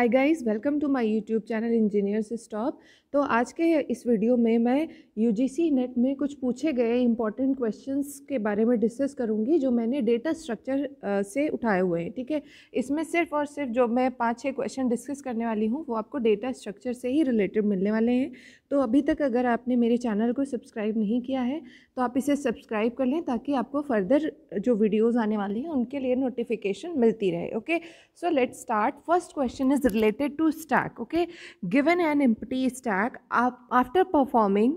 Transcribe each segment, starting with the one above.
Hi guys, welcome to my YouTube channel Engineers Stop. तो आज के इस वीडियो में मैं यू नेट में कुछ पूछे गए इंपॉर्टेंट क्वेश्चंस के बारे में डिस्कस करूँगी जो मैंने डेटा स्ट्रक्चर से उठाए हुए हैं ठीक है इसमें सिर्फ और सिर्फ जो मैं पाँच छः क्वेश्चन डिस्कस करने वाली हूँ वो आपको डेटा स्ट्रक्चर से ही रिलेटेड मिलने वाले हैं तो अभी तक अगर आपने मेरे चैनल को सब्सक्राइब नहीं किया है तो आप इसे सब्सक्राइब कर लें ताकि आपको फर्दर जो वीडियोज़ आने वाली हैं उनके लिए नोटिफिकेशन मिलती रहे okay so let start first question is related to stack okay given an empty stack back after performing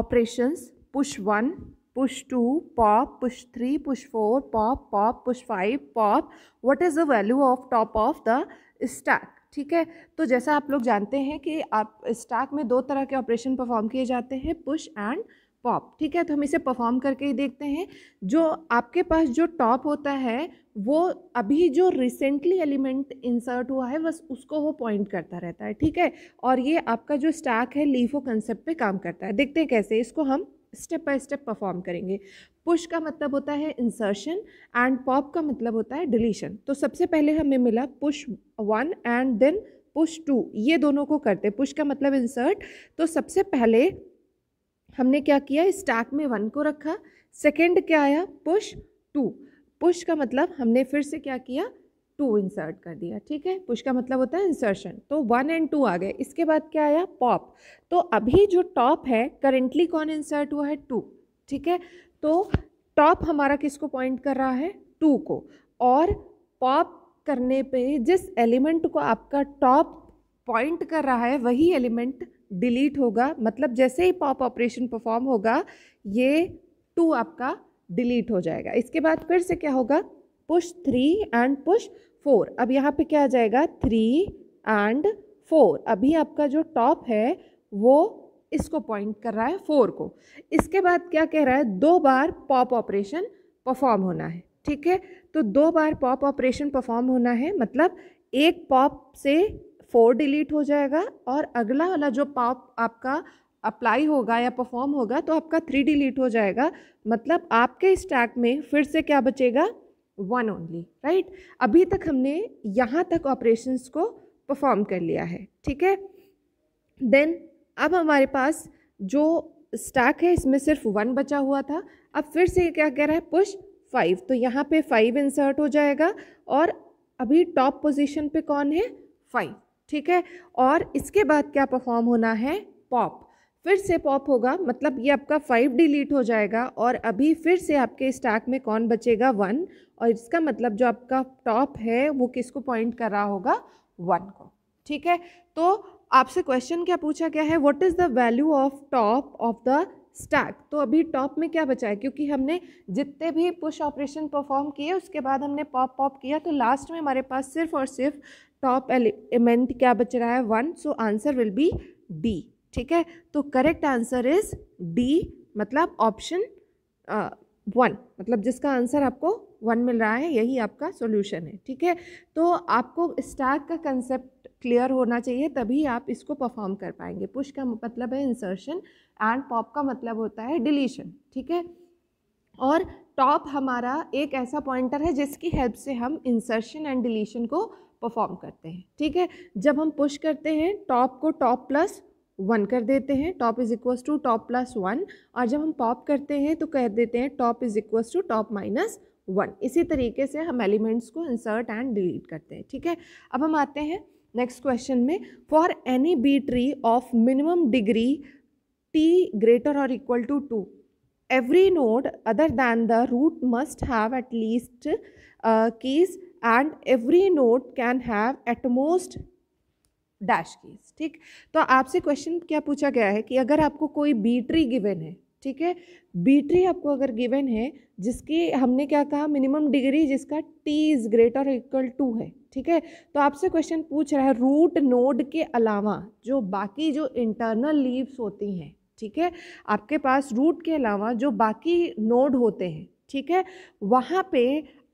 operations push 1, push 2, pop, push 3, push 4, pop, pop, push 5, pop. What is the value of top of the stack? ठीक है तो जैसा आप लोग जानते हैं कि आप स्टैक में दो तरह के ऑपरेशन परफॉर्म किए जाते हैं पुश एंड पॉप ठीक है तो हम इसे परफॉर्म करके ही देखते हैं जो आपके पास जो टॉप होता है वो अभी जो रिसेंटली एलिमेंट इंसर्ट हुआ है बस उसको वो पॉइंट करता रहता है ठीक है और ये आपका जो स्टैक है लीफो कंसेप्ट पे काम करता है देखते हैं कैसे इसको हम स्टेप बाय स्टेप परफॉर्म करेंगे पुश का मतलब होता है इंसर्शन एंड पॉप का मतलब होता है डिलीशन तो सबसे पहले हमें मिला push one and then push two ये दोनों को करते पुश का मतलब इंसर्ट तो सबसे पहले हमने क्या किया स्टैक में वन को रखा सेकेंड क्या आया पुश टू पुश का मतलब हमने फिर से क्या किया टू इंसर्ट कर दिया ठीक है पुश का मतलब होता है इंसर्शन तो वन एंड टू आ गए इसके बाद क्या आया पॉप तो अभी जो टॉप है करेंटली कौन इंसर्ट हुआ है टू ठीक है तो टॉप हमारा किसको पॉइंट कर रहा है टू को और पॉप करने पे जिस एलिमेंट को आपका टॉप पॉइंट कर रहा है वही एलिमेंट डिलीट होगा मतलब जैसे ही पॉप ऑपरेशन परफॉर्म होगा ये टू आपका डिलीट हो जाएगा इसके बाद फिर से क्या होगा push three and push four अब यहाँ पे क्या आ जाएगा थ्री एंड फोर अभी आपका जो टॉप है वो इसको पॉइंट कर रहा है फोर को इसके बाद क्या कह रहा है दो बार पॉप ऑपरेशन परफॉर्म होना है ठीक है तो दो बार पॉप ऑपरेशन परफॉर्म होना है मतलब एक पॉप से फोर डिलीट हो जाएगा और अगला वाला जो पॉप आपका अप्लाई होगा या परफॉर्म होगा तो आपका थ्री डिलीट हो जाएगा मतलब आपके स्टैक में फिर से क्या बचेगा वन ओनली राइट अभी तक हमने यहाँ तक ऑपरेशंस को परफॉर्म कर लिया है ठीक है देन अब हमारे पास जो स्टैक है इसमें सिर्फ वन बचा हुआ था अब फिर से क्या कह रहा है पुश फाइव तो यहाँ पे फाइव इंसर्ट हो जाएगा और अभी टॉप पोजीशन पे कौन है फाइव ठीक है और इसके बाद क्या परफॉर्म होना है पॉप फिर से पॉप होगा मतलब ये आपका फाइव डिलीट हो जाएगा और अभी फिर से आपके स्टैक में कौन बचेगा वन और इसका मतलब जो आपका टॉप है वो किसको पॉइंट कर रहा होगा वन को ठीक है तो आपसे क्वेश्चन क्या पूछा गया है what is the value of top of the stack तो अभी टॉप में क्या बचा है क्योंकि हमने जितने भी पुश ऑपरेशन परफॉर्म किए उसके बाद हमने पॉप पॉप किया तो लास्ट में हमारे पास सिर्फ और सिर्फ टॉप एलिमेंट क्या बच रहा है one so answer will be D ठीक है तो करेक्ट आंसर इज डी मतलब ऑप्शन वन uh, मतलब जिसका आंसर आपको वन मिल रहा है यही आपका सॉल्यूशन है ठीक है तो आपको स्टैक का कंसेप्ट क्लियर होना चाहिए तभी आप इसको परफॉर्म कर पाएंगे पुश का मतलब है इंसर्शन एंड पॉप का मतलब होता है डिलीशन ठीक है और टॉप हमारा एक ऐसा पॉइंटर है जिसकी हेल्प से हम इंसर्शन एंड डिलीशन को परफॉर्म करते हैं ठीक है जब हम पुश करते हैं टॉप को टॉप प्लस वन कर देते हैं top is equals to top plus one और जब हम पॉप करते हैं तो कह देते हैं top is equals to top minus one इसी तरीके से हम एलिमेंट्स को इंसर्ट एंड डिलीट करते हैं ठीक है अब हम आते हैं नेक्स्ट क्वेश्चन में for any B tree of minimum degree T greater और equal to two every node other than the root must have at least keys and every node can have at most dash keys ठीक तो आपसे question क्या पूछा गया है कि अगर आपको कोई बी ट्री गिवेन है ठीक है बी ट्री आपको अगर गिवन है जिसकी हमने क्या कहा मिनिमम डिग्री जिसका T is greater equal to है ठीक है तो आपसे क्वेश्चन पूछ रहा है रूट नोड के अलावा जो बाकी जो इंटरनल लीव्स होती हैं ठीक है आपके पास रूट के अलावा जो बाकी नोड होते हैं ठीक है वहाँ पे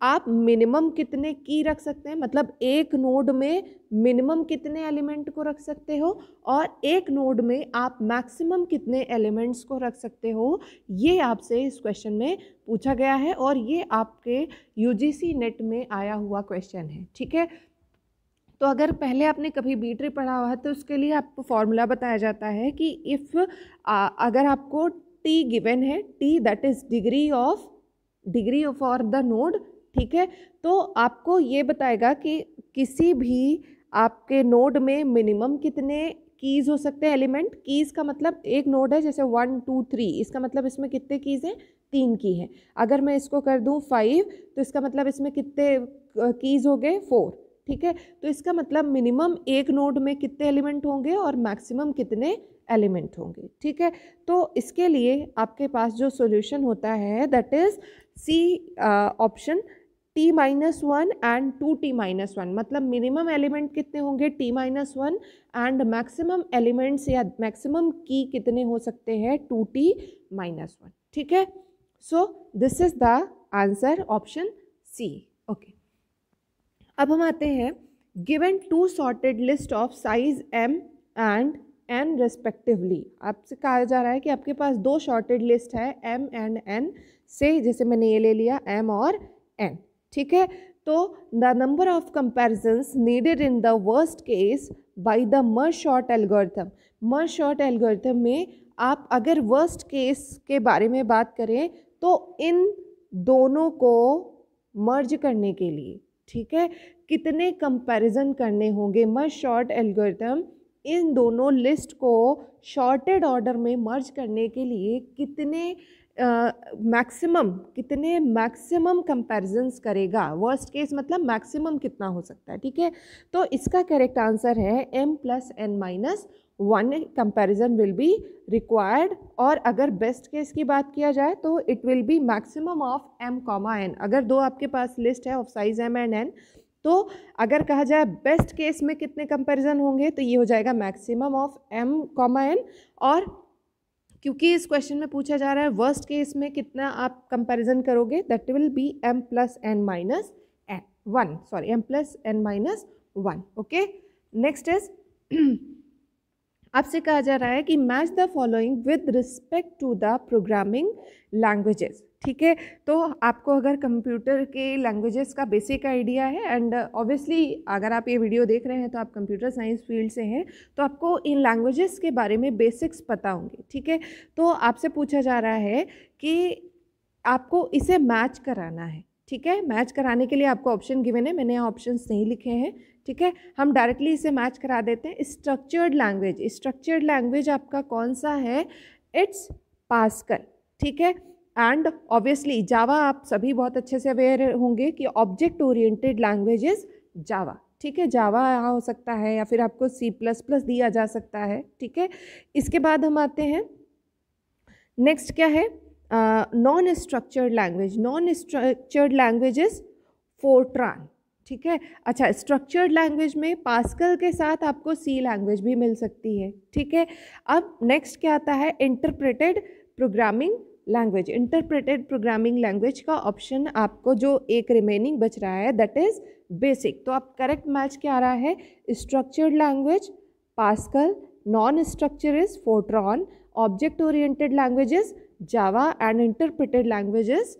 आप मिनिमम कितने की रख सकते हैं मतलब एक नोड में मिनिमम कितने एलिमेंट को रख सकते हो और एक नोड में आप मैक्सिमम कितने एलिमेंट्स को रख सकते हो ये आपसे इस क्वेश्चन में पूछा गया है और ये आपके यू नेट में आया हुआ क्वेश्चन है ठीक है तो अगर पहले आपने कभी बी ट्री पढ़ा हुआ है तो उसके लिए आपको फॉर्मूला बताया जाता है कि इफ़ अगर आपको टी गिवन है T that is degree of degree for the node ठीक है तो आपको ये बताएगा कि किसी भी आपके नोड में मिनिमम कितने कीज़ हो सकते हैं एलिमेंट कीज़ का मतलब एक नोड है जैसे वन टू थ्री इसका मतलब इसमें कितने कीज़ हैं तीन की हैं अगर मैं इसको कर दूँ फाइव तो इसका मतलब इसमें कितने कीज़ हो गए फोर ठीक है तो इसका मतलब मिनिमम एक नोड में कितने एलिमेंट होंगे और मैक्सिमम कितने एलिमेंट होंगे ठीक है तो इसके लिए आपके पास जो सॉल्यूशन होता है that is C option T minus one and two T minus one मतलब मिनिमम एलिमेंट कितने होंगे T minus one and maximum elements या मैक्सिमम की कितने हो सकते हैं टू टी माइनस वन ठीक है so this is the answer option C okay अब हम आते हैं given two sorted list of size M and N respectively आपसे कहा जा रहा है कि आपके पास दो शॉर्टेड लिस्ट है एम एंड एन से जैसे मैंने ये ले लिया एम और एन ठीक है तो the number of comparisons needed in the worst case by the um sort algorithm um sort algorithm में आप अगर वर्स्ट केस के बारे में बात करें तो इन दोनों को मर्ज करने के लिए ठीक है कितने कंपैरिजन करने होंगे म शॉर्ट एल्गोरिथम इन दोनों लिस्ट को शॉर्टेड ऑर्डर में मर्ज करने के लिए कितने मैक्सिमम uh, कितने मैक्सिमम कंपैरिजन्स करेगा वर्स्ट केस मतलब मैक्सिमम कितना हो सकता है ठीक है तो इसका करेक्ट आंसर है M plus N minus one comparison will be required और अगर बेस्ट केस की बात किया जाए तो it will be maximum of M comma N अगर दो आपके पास लिस्ट है of size M and N तो अगर कहा जाए बेस्ट केस में कितने कंपेरिजन होंगे तो ये हो जाएगा maximum of M comma N और क्योंकि इस क्वेश्चन में पूछा जा रहा है वर्स्ट केस में कितना आप कंपैरिजन करोगे that will be M plus N minus N one sorry M plus N minus one okay next is आपसे कहा जा रहा है कि match the following with respect to the programming languages ठीक है तो आपको अगर कंप्यूटर के लैंग्वेजेस का बेसिक आइडिया है एंड ऑब्वियसली अगर आप ये वीडियो देख रहे हैं तो आप कंप्यूटर साइंस फील्ड से हैं तो आपको इन लैंग्वेजेस के बारे में बेसिक्स पता होंगे ठीक है तो आपसे पूछा जा रहा है कि आपको इसे मैच कराना है ठीक है मैच कराने के लिए आपको ऑप्शन गिवन है मैंने यहाँ ऑप्शन नहीं लिखे हैं ठीक है हम डायरेक्टली इसे मैच करा देते हैं स्ट्रक्चर्ड लैंग्वेज स्ट्रक्चर्ड लैंग्वेज आपका कौन सा है इट्स पास्कल ठीक है एंड ऑब्वियसली जावा आप सभी बहुत अच्छे से अवेयर होंगे कि ऑब्जेक्ट ओरिएंटेड इज जावा ठीक है जावा यहाँ हो सकता है या फिर आपको सी प्लस प्लस दिया जा सकता है ठीक है इसके बाद हम आते हैं नेक्स्ट क्या है non structured language non structured is Fortran ठीक है अच्छा स्ट्रक्चर्ड लैंग्वेज में पास्कल के साथ आपको सी लैंग्वेज भी मिल सकती है ठीक है अब नेक्स्ट क्या आता है interpreted programming language interpreted programming language का ऑप्शन आपको जो एक रिमेनिंग बच रहा है दैट इज़ बेसिक तो आप करेक्ट मैच क्या आ रहा है structured language Pascal non structure is Fortran object oriented languages Java and interpreted languages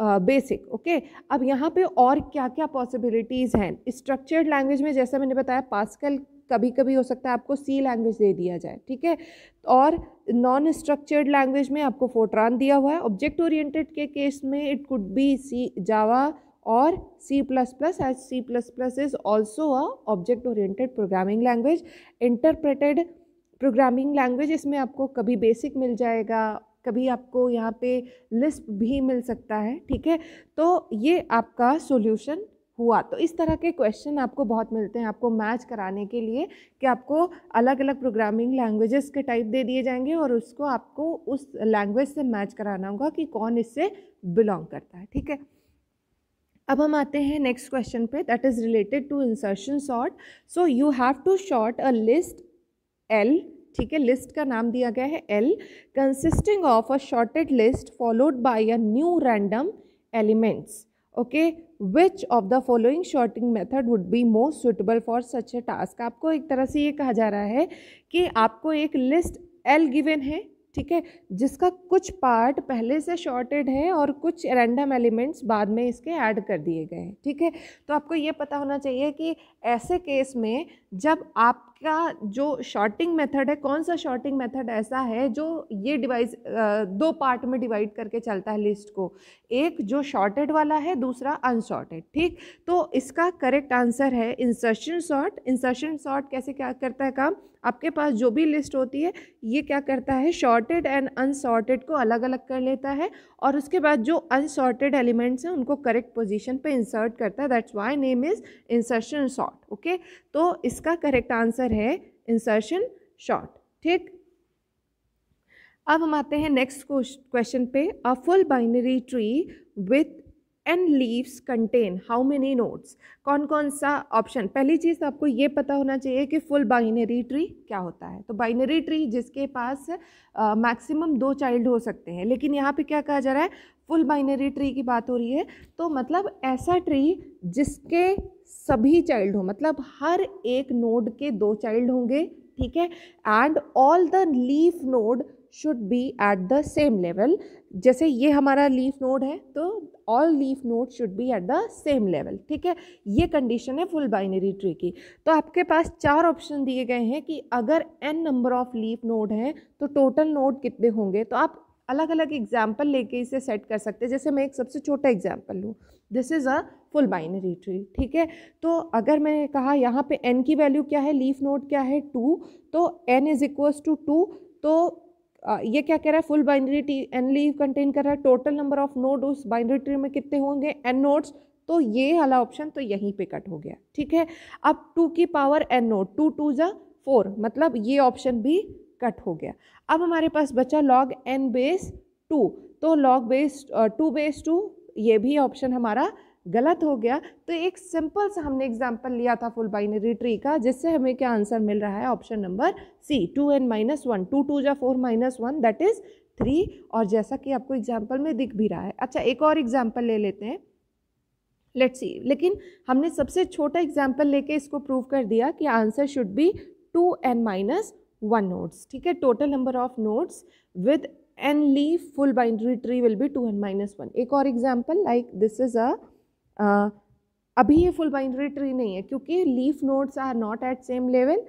BASIC okay अब यहाँ पे और क्या क्या पॉसिबिलिटीज़ हैं स्ट्रक्चर्ड लैंग्वेज में जैसा मैंने बताया पास्कल कभी कभी हो सकता है आपको सी लैंग्वेज दे दिया जाए ठीक है और नॉन स्ट्रक्चर्ड लैंग्वेज में आपको फोट्रान दिया हुआ है ऑब्जेक्ट ओरिएंटेड के केस में it could be C Java और C++ plus plus is also a object oriented programming language interpreted programming language इसमें आपको कभी बेसिक मिल जाएगा कभी आपको यहाँ पे लिस्प भी मिल सकता है ठीक है तो ये आपका सॉल्यूशन हुआ तो इस तरह के क्वेश्चन आपको बहुत मिलते हैं आपको मैच कराने के लिए कि आपको अलग अलग प्रोग्रामिंग लैंग्वेजेस के टाइप दे दिए जाएंगे और उसको आपको उस लैंग्वेज से मैच कराना होगा कि कौन इससे बिलोंग करता है ठीक है अब हम आते हैं नेक्स्ट क्वेश्चन पे that is related to insertion sort so you have to sort a list L ठीक है लिस्ट का नाम दिया गया है L consisting of a sorted list followed by a new random elements okay which of the following sorting method would be most suitable for such a task आपको एक तरह से ये कहा जा रहा है कि आपको एक लिस्ट एल गिवेन है ठीक है जिसका कुछ पार्ट पहले से शॉर्टेड है और कुछ रैंडम एलिमेंट्स बाद में इसके ऐड कर दिए गए हैं ठीक है तो आपको ये पता होना चाहिए कि ऐसे केस में जब आपका जो शॉर्टिंग मेथड है कौन सा शॉर्टिंग मेथड ऐसा है जो ये डिवाइस दो पार्ट में डिवाइड करके चलता है लिस्ट को एक जो शॉर्टेड वाला है दूसरा अनशॉर्टेड ठीक तो इसका करेक्ट आंसर है इंसर्शन शॉर्ट इंसर्शन शॉर्ट कैसे क्या करता है काम आपके पास जो भी लिस्ट होती है ये क्या करता है शॉर्टेड एंड अनसॉर्टेड को अलग अलग कर लेता है और उसके बाद जो अनसॉर्टेड एलिमेंट्स हैं उनको करेक्ट पोजीशन पे इंसर्ट करता है that's why name is insertion sort okay तो इस इसका करेक्ट आंसर है इंसर्शन शॉर्ट ठीक अब हम आते हैं नेक्स्ट क्वेश्चन पे a full binary tree with N leaves contain how many nodes कौन कौन सा ऑप्शन पहली चीज़ तो आपको ये पता होना चाहिए कि फुल बाइनरी ट्री क्या होता है तो बाइनरी ट्री जिसके पास मैक्सिमम uh, दो चाइल्ड हो सकते हैं लेकिन यहाँ पे क्या कहा जा रहा है फुल बाइनरी ट्री की बात हो रही है तो मतलब ऐसा ट्री जिसके सभी चाइल्ड हों मतलब हर एक नोड के दो चाइल्ड होंगे ठीक है and all the leaf node should be at the same level जैसे ये हमारा लीफ नोड है तो all leaf node should be at the same level ठीक है ये कंडीशन है फुल बाइनरी ट्री की तो आपके पास चार ऑप्शन दिए गए हैं कि अगर N number of leaf node हैं तो टोटल नोड कितने होंगे तो आप अलग अलग एग्जाम्पल लेके इसे सेट कर सकते हैं जैसे मैं एक सबसे छोटा एग्जाम्पल लूँ this is a full binary tree ठीक है तो अगर मैंने कहा यहाँ पे n की वैल्यू क्या है लीफ नोड क्या है टू तो n is equals to two तो ये क्या कह रहा है full binary tree N leave contain कर रहा है टोटल नंबर ऑफ नोड उस बाइनरी ट्री में कितने होंगे एन नोड्स तो ये वाला ऑप्शन तो यहीं पे कट हो गया ठीक है अब टू की power N node two two ज़ा फोर मतलब ये ऑप्शन भी कट हो गया अब हमारे पास बचा लॉग एन बेस टू तो log base two base two ये भी ऑप्शन हमारा गलत हो गया तो एक सिंपल सा हमने एग्जाम्पल लिया था फुल बाइनरी ट्री का जिससे हमें क्या आंसर मिल रहा है option number C two N minus one two two या four minus one that is three और जैसा कि आपको एग्जाम्पल में दिख भी रहा है अच्छा एक और एग्जाम्पल ले लेते हैं लेट सी लेकिन हमने सबसे छोटा एग्जाम्पल लेके इसको प्रूव कर दिया कि answer should be two N minus one nodes ठीक है total number of nodes with N leaf full binary tree will be two N minus one एक और example like this is a अभी ये फुल बाइंड्री ट्री नहीं है क्योंकि leaf nodes are not at same level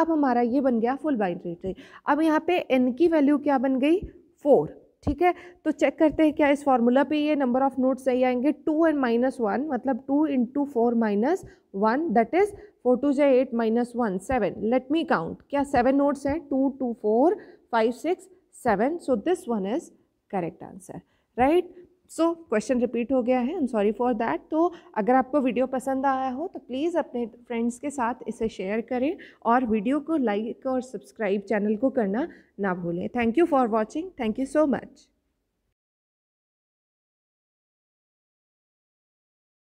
अब हमारा ये बन गया फुल बाइंड्री ट्री अब यहाँ पे एन की वैल्यू क्या बन गई फोर ठीक है तो चेक करते हैं क्या इस फॉर्मूला पे ये नंबर ऑफ नोट्स सही आएंगे टू एंड माइनस वन मतलब two into four minus one that is four two जै eight minus one seven let me count क्या सेवन नोट्स हैं two two four five six seven so this one is correct answer right so question repeat हो गया है I am sorry for that तो अगर आपको video पसंद आया हो तो प्लीज़ अपने फ्रेंड्स के साथ इसे शेयर करें और वीडियो को लाइक और सब्सक्राइब चैनल को करना ना भूलें thank you for watching thank you so much